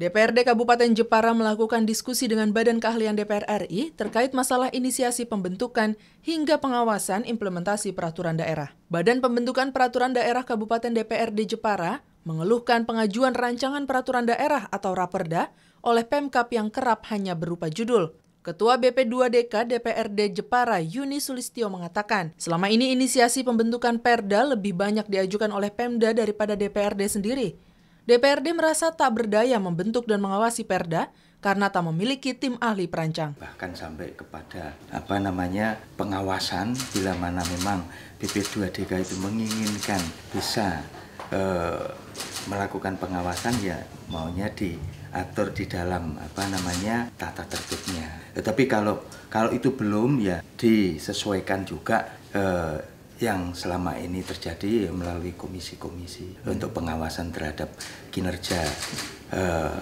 DPRD Kabupaten Jepara melakukan diskusi dengan Badan Keahlian DPR RI terkait masalah inisiasi pembentukan hingga pengawasan implementasi peraturan daerah. Badan Pembentukan Peraturan Daerah Kabupaten DPRD Jepara mengeluhkan pengajuan rancangan peraturan daerah atau Raperda oleh Pemkap yang kerap hanya berupa judul. Ketua BP2DK DPRD Jepara Yuni Sulistio mengatakan, selama ini inisiasi pembentukan Perda lebih banyak diajukan oleh Pemda daripada DPRD sendiri. DPRD merasa tak berdaya membentuk dan mengawasi Perda karena tak memiliki tim ahli perancang. Bahkan sampai kepada apa namanya pengawasan bila mana memang BP2DK itu menginginkan bisa e, melakukan pengawasan ya maunya diatur di dalam apa namanya tata tertibnya. Tetapi kalau kalau itu belum ya disesuaikan juga e, yang selama ini terjadi melalui komisi-komisi hmm. untuk pengawasan terhadap kinerja eh,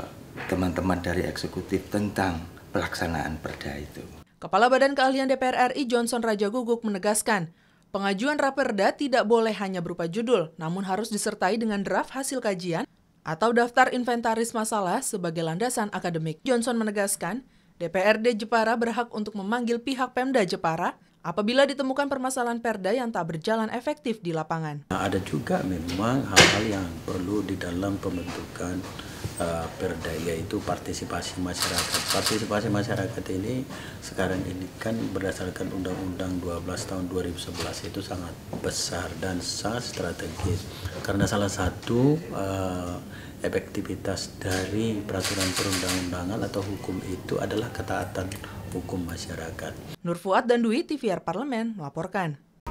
teman-teman eh, dari eksekutif tentang pelaksanaan perda itu. Kepala Badan Keahlian DPR RI Johnson Raja Guguk menegaskan, pengajuan raperda tidak boleh hanya berupa judul, namun harus disertai dengan draft hasil kajian atau daftar inventaris masalah sebagai landasan akademik. Johnson menegaskan, DPRD Jepara berhak untuk memanggil pihak Pemda Jepara apabila ditemukan permasalahan perda yang tak berjalan efektif di lapangan. Nah, ada juga memang hal-hal yang perlu di dalam pembentukan uh, perda yaitu partisipasi masyarakat. Partisipasi masyarakat ini sekarang ini kan berdasarkan Undang-Undang 12 tahun 2011 itu sangat besar dan sangat strategis karena salah satu uh, efektivitas dari peraturan perundang-undangan atau hukum itu adalah ketaatan hukum masyarakat. Nur Fuad dan Dwi TVR Parlemen melaporkan.